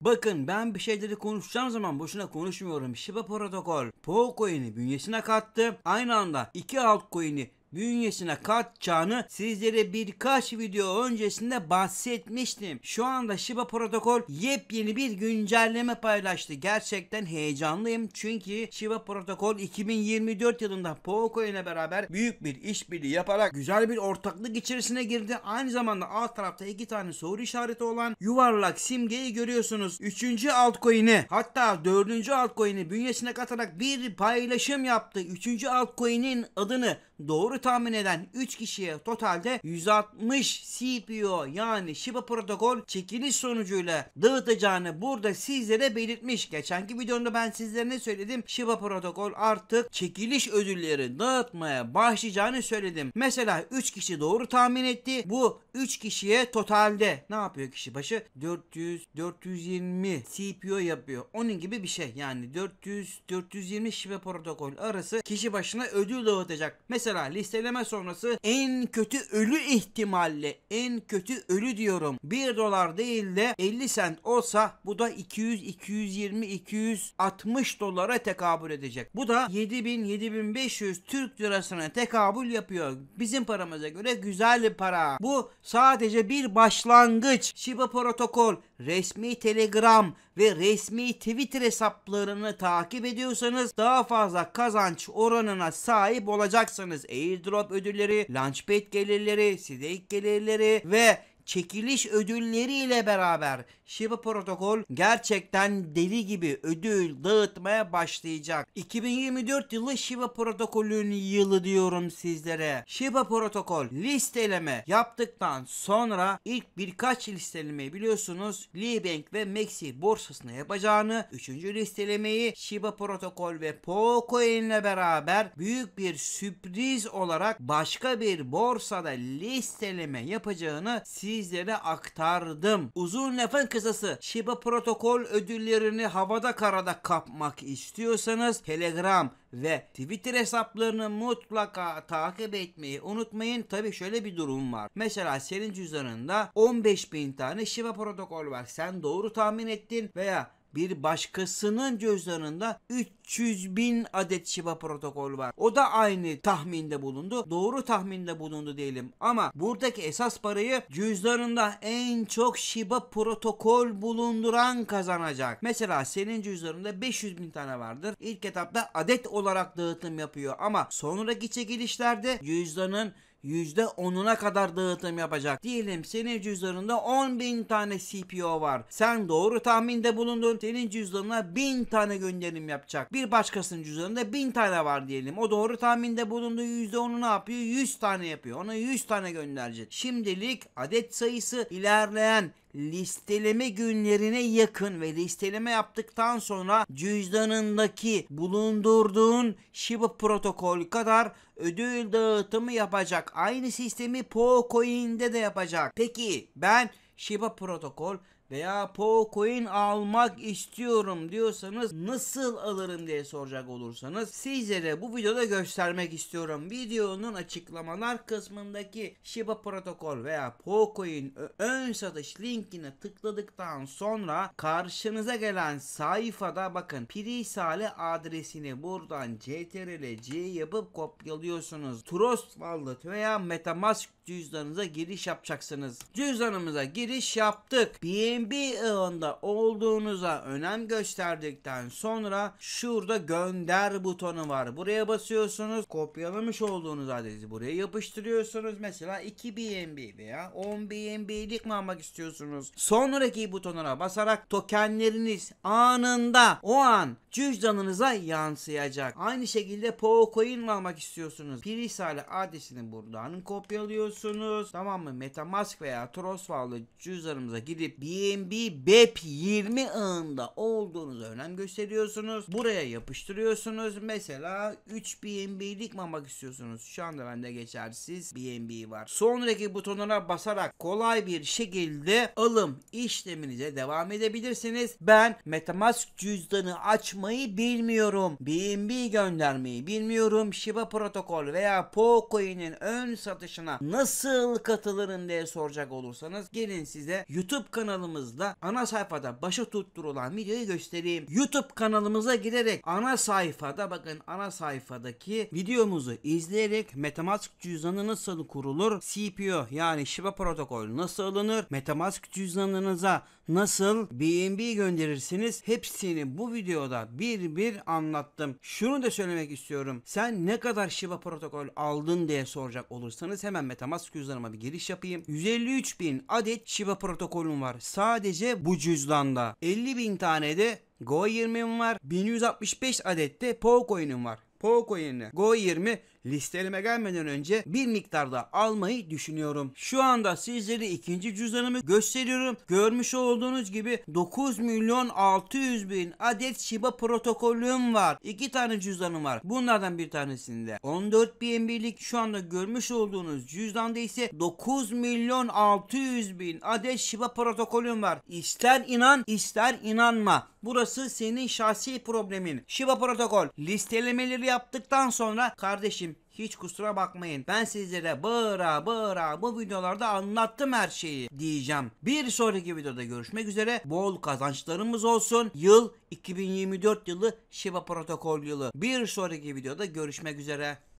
Bakın ben bir şeyleri konuşacağım zaman boşuna konuşmuyorum. Shiba protokol Pocoin'i bünyesine kattı. Aynı anda iki altcoin'i bünyesine katacağını sizlere birkaç video öncesinde bahsetmiştim. Şu anda Shiba Protocol yepyeni bir güncelleme paylaştı. Gerçekten heyecanlıyım çünkü Shiba Protocol 2024 yılında Pocoin ile beraber büyük bir işbirliği yaparak güzel bir ortaklık içerisine girdi. Aynı zamanda alt tarafta iki tane soru işareti olan yuvarlak simgeyi görüyorsunuz. Üçüncü altcoin'i hatta dördüncü altcoin'i bünyesine katarak bir paylaşım yaptı. Üçüncü altcoin'in adını doğru tahmin eden 3 kişiye totalde 160 CPO yani Shiba protokol çekiliş sonucuyla dağıtacağını burada sizlere belirtmiş. Geçenki videomda ben sizlere ne söyledim? Shiba protokol artık çekiliş ödülleri dağıtmaya başlayacağını söyledim. Mesela 3 kişi doğru tahmin etti. Bu 3 kişiye totalde ne yapıyor kişi başı? 400 420 CPO yapıyor. Onun gibi bir şey. Yani 400 420 Shiba protokol arası kişi başına ödül dağıtacak. Mesela Mesela listeleme sonrası en kötü ölü ihtimalle en kötü ölü diyorum. 1 dolar değil de 50 sent olsa bu da 200, 220, 260 dolara tekabül edecek. Bu da 7000, 7500 Türk lirasına tekabül yapıyor. Bizim paramıza göre güzel bir para. Bu sadece bir başlangıç. Shiba protokol, resmi telegram, ve resmi Twitter hesaplarını takip ediyorsanız daha fazla kazanç oranına sahip olacaksınız. Airdrop ödülleri, launchpad gelirleri, stake gelirleri ve çekiliş ödülleriyle beraber Shiba Protocol gerçekten deli gibi ödül dağıtmaya başlayacak. 2024 yılı Shiba Protokol'ün yılı diyorum sizlere. Shiba Protocol listeleme yaptıktan sonra ilk birkaç listelemeyi biliyorsunuz Libank ve Maxi borsasına yapacağını 3. listelemeyi Shiba Protocol ve Pocoin ile beraber büyük bir sürpriz olarak başka bir borsada listeleme yapacağını siz sizlere aktardım. Uzun lafın kısası Şiba protokol ödüllerini havada karada kapmak istiyorsanız Telegram ve Twitter hesaplarını mutlaka takip etmeyi unutmayın. Tabi şöyle bir durum var. Mesela senin cüzdanında 15 bin tane Shiba protokol var. Sen doğru tahmin ettin veya bir başkasının cüzdanında 300 bin adet şifa protokol var. O da aynı tahminde bulundu. Doğru tahminde bulundu diyelim. Ama buradaki esas parayı cüzdanında en çok şifa protokol bulunduran kazanacak. Mesela senin cüzdanında 500 bin tane vardır. İlk etapta adet olarak dağıtım yapıyor ama sonraki çekilişlerde cüzdanın %10'una kadar dağıtım yapacak. Diyelim senin cüzdanında 10.000 tane CPO var. Sen doğru tahminde bulundun. Senin cüzdanına 1000 tane gönderim yapacak. Bir başkasının cüzdanında 1000 tane var diyelim. O doğru tahminde bulundu. %10'u ne yapıyor? 100 tane yapıyor. Ona 100 tane gönderecek. Şimdilik adet sayısı ilerleyen listeleme günlerine yakın ve listeleme yaptıktan sonra cüzdanındaki bulundurduğun Shiba protokol kadar ödül dağıtımı yapacak. Aynı sistemi Po Coin'de de yapacak. Peki ben Shiba protokol veya Po coin almak istiyorum diyorsanız nasıl alırım diye soracak olursanız sizlere bu videoda göstermek istiyorum. Videonun açıklamalar kısmındaki Shiba Protocol veya Po coin ön satış linkine tıkladıktan sonra karşınıza gelen sayfada bakın Prisale adresini buradan CTRL yapıp kopyalıyorsunuz. Trust Wallet veya Metamask cüzdanınıza giriş yapacaksınız. Cüzdanımıza giriş yaptık. Bir NBA ağında olduğunuza önem gösterdikten sonra şurada gönder butonu var. Buraya basıyorsunuz. Kopyalamış olduğunuz adresi buraya yapıştırıyorsunuz. Mesela 2 BNB veya 10 BNB'lik mi almak istiyorsunuz? Sonraki butonlara basarak tokenleriniz anında o an cüzdanınıza yansıyacak. Aynı şekilde Pocoin mi almak istiyorsunuz? Pirisale adresini buradan kopyalıyorsunuz. Tamam mı? Metamask veya Trust cüzdanımıza gidip bir Airbnb BEP 20 ağında olduğunuz önem gösteriyorsunuz. Buraya yapıştırıyorsunuz. Mesela 3 BNB'lik mi istiyorsunuz? Şu anda bende geçersiz BNB var. Sonraki butonuna basarak kolay bir şekilde alım işleminize devam edebilirsiniz. Ben Metamask cüzdanı açmayı bilmiyorum. BNB göndermeyi bilmiyorum. Shiba protokol veya Pocoin'in ön satışına nasıl katılırım diye soracak olursanız gelin size YouTube kanalımı tıkladığımızda ana sayfada başı tutturulan videoyu göstereyim. YouTube kanalımıza girerek ana sayfada bakın ana sayfadaki videomuzu izleyerek Metamask cüzdanı nasıl kurulur? CPO yani Shiba protokol nasıl alınır? Metamask cüzdanınıza nasıl BNB gönderirsiniz? Hepsini bu videoda bir bir anlattım. Şunu da söylemek istiyorum. Sen ne kadar Shiba protokol aldın diye soracak olursanız hemen Metamask cüzdanıma bir giriş yapayım. 153 bin adet Shiba protokolüm var. Sadece sadece bu cüzdanda. 50 bin tane de Go 20'm var. 1165 adet de Po coin'im var. Poco yerine Go 20 listeleme gelmeden önce bir miktarda almayı düşünüyorum. Şu anda sizlere ikinci cüzdanımı gösteriyorum. Görmüş olduğunuz gibi 9 milyon 600 bin adet Shiba protokolüm var. İki tane cüzdanım var. Bunlardan bir tanesinde 14 BNB'lik şu anda görmüş olduğunuz cüzdanda ise 9 milyon 600 bin adet Shiba protokolüm var. İster inan ister inanma. Burası senin şahsi problemin. Shiba protokol listelemeleri yap yaptıktan sonra kardeşim hiç kusura bakmayın. Ben sizlere bağıra bağıra bu videolarda anlattım her şeyi diyeceğim. Bir sonraki videoda görüşmek üzere. Bol kazançlarımız olsun. Yıl 2024 yılı Şiva Protokol yılı. Bir sonraki videoda görüşmek üzere.